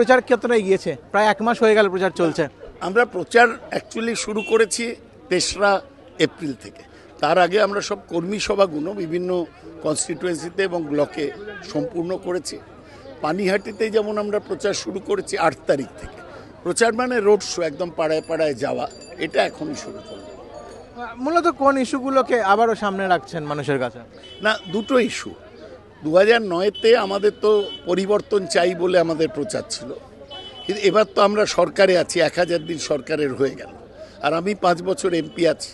প্রচার কতটা গিয়েছে প্রায় এক মাস হয়ে গেল প্রচার চলছে আমরা প্রচার অ্যাকচুয়ালি শুরু করেছি তেসরা এপ্রিল থেকে তার আগে আমরা সব কর্মী সভাগুলো বিভিন্ন কনস্টিটুয়েন্সিতে এবং ব্লকে সম্পূর্ণ করেছি পানিহাটিতে যেমন আমরা প্রচার শুরু করেছি আট তারিখ থেকে প্রচার মানে রোড শো একদম পাড়ায় পাড়ায় যাওয়া এটা এখনই শুরু করব মূলত কোন ইস্যুগুলোকে আবারও সামনে রাখছেন মানুষের কাছে না দুটো ইস্যু দু হাজার নয়তে আমাদের তো পরিবর্তন চাই বলে আমাদের প্রচার ছিল কিন্তু এবার তো আমরা সরকারে আছি এক হাজার দিন সরকারের হয়ে গেল আর আমি পাঁচ বছর এমপি আছি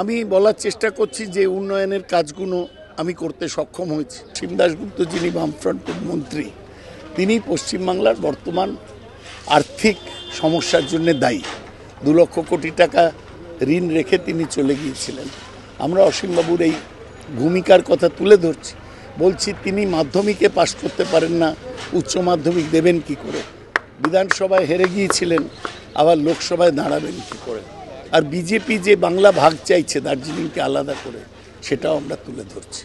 আমি বলার চেষ্টা করছি যে উন্নয়নের কাজগুলো আমি করতে সক্ষম হয়েছি শিবদাসগুপ্ত যিনি বামফ্রন্টের মন্ত্রী তিনি পশ্চিমবাংলার বর্তমান আর্থিক সমস্যার জন্য দায়ী দু লক্ষ কোটি টাকা ঋণ রেখে তিনি চলে গিয়েছিলেন আমরা অসীমবাবুর এই ভূমিকার কথা তুলে ধরছি বলছি তিনি মাধ্যমিকে পাশ করতে পারেন না উচ্চ মাধ্যমিক দেবেন কি করে বিধানসভায় হেরে গিয়েছিলেন আবার লোকসভায় দাঁড়াবেন কি করে আর বিজেপি যে বাংলা ভাগ চাইছে দার্জিলিংকে আলাদা করে সেটাও আমরা তুলে ধরছি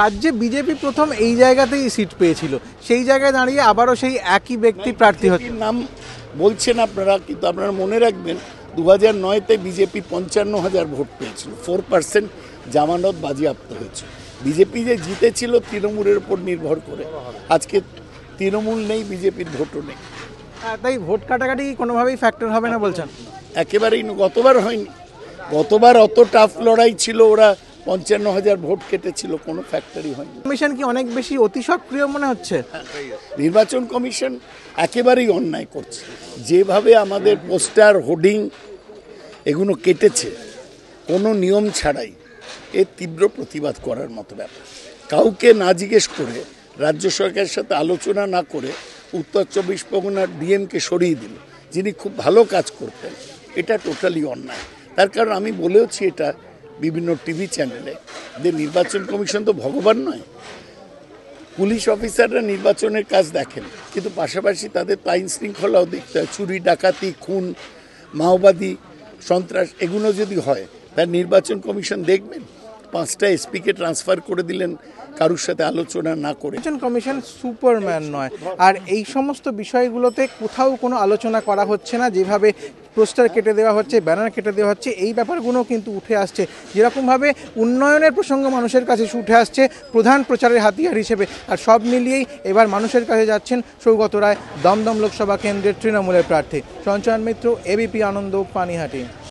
রাজ্যে বিজেপি প্রথম এই জায়গাতেই সিট পেয়েছিল সেই জায়গায় দাঁড়িয়ে আবারও সেই একই ব্যক্তি প্রার্থী হচ্ছে নাম বলছেন আপনারা কিন্তু আপনারা মনে রাখবেন দু হাজার নয়তে বিজেপি পঞ্চান্ন হাজার ভোট পেয়েছিল ফোর পার্সেন্ট জামানত বাজেয়াপ্ত হয়েছিল বিজেপি যে জিতেছিল তৃণমূলের উপর নির্ভর করে আজকে তৃণমূল নেই বিজেপির ভোটও নেই হ্যাঁ, তাই ভোট কাটাকাটি কোনোভাবেই ফ্যাক্টর হবে না বলছেন একেবারেই গতবার হয়নি গতবার অত টাফ লড়াই ছিল ওরা পঞ্চান্ন হাজার ভোট কেটেছিল কোনো ফ্যাক্টরি হয়নি কমিশন কি অনেক বেশি অতি সক্রিয় মনে হচ্ছে নির্বাচন কমিশন একেবারেই অন্যায় করছে যেভাবে আমাদের পোস্টার হোর্ডিং এগুলো কেটেছে কোনো নিয়ম ছাড়াই এর তীব্র প্রতিবাদ করার মতো ব্যাপার কাউকে না জিজ্ঞেস করে রাজ্য সরকারের সাথে আলোচনা না করে উত্তর চব্বিশ পরগনার ডিএমকে সরিয়ে দিল যিনি খুব ভালো কাজ করতেন এটা টোটালি অন্যায় তার কারণ আমি বলেওছি এটা বিভিন্ন টিভি চ্যানেলে যে নির্বাচন কমিশন তো ভগবান নয় পুলিশ অফিসাররা নির্বাচনের কাজ দেখেন কিন্তু পাশাপাশি তাদের আইন শৃঙ্খলাও দেখতে হয় চুরি ডাকাতি খুন মাওবাদী সন্ত্রাস এগুলো যদি হয় তার নির্বাচন কমিশন দেখবেন পাঁচটা এসপিকে ট্রান্সফার করে দিলেন কারুর সাথে আলোচনা না করে নির্বাচন কমিশন সুপারম্যান নয় আর এই সমস্ত বিষয়গুলোতে কোথাও কোনো আলোচনা করা হচ্ছে না যেভাবে পোস্টার কেটে দেওয়া হচ্ছে ব্যানার কেটে দেওয়া হচ্ছে এই ব্যাপারগুলো কিন্তু উঠে আসছে যেরকমভাবে উন্নয়নের প্রসঙ্গ মানুষের কাছে উঠে আসছে প্রধান প্রচারের হাতিয়ার হিসেবে আর সব মিলিয়েই এবার মানুষের কাছে যাচ্ছেন সৌগত রায় দমদম লোকসভা কেন্দ্রের তৃণমূলের প্রার্থী সঞ্চয়ন মিত্র এবিপি আনন্দ পানিহাটি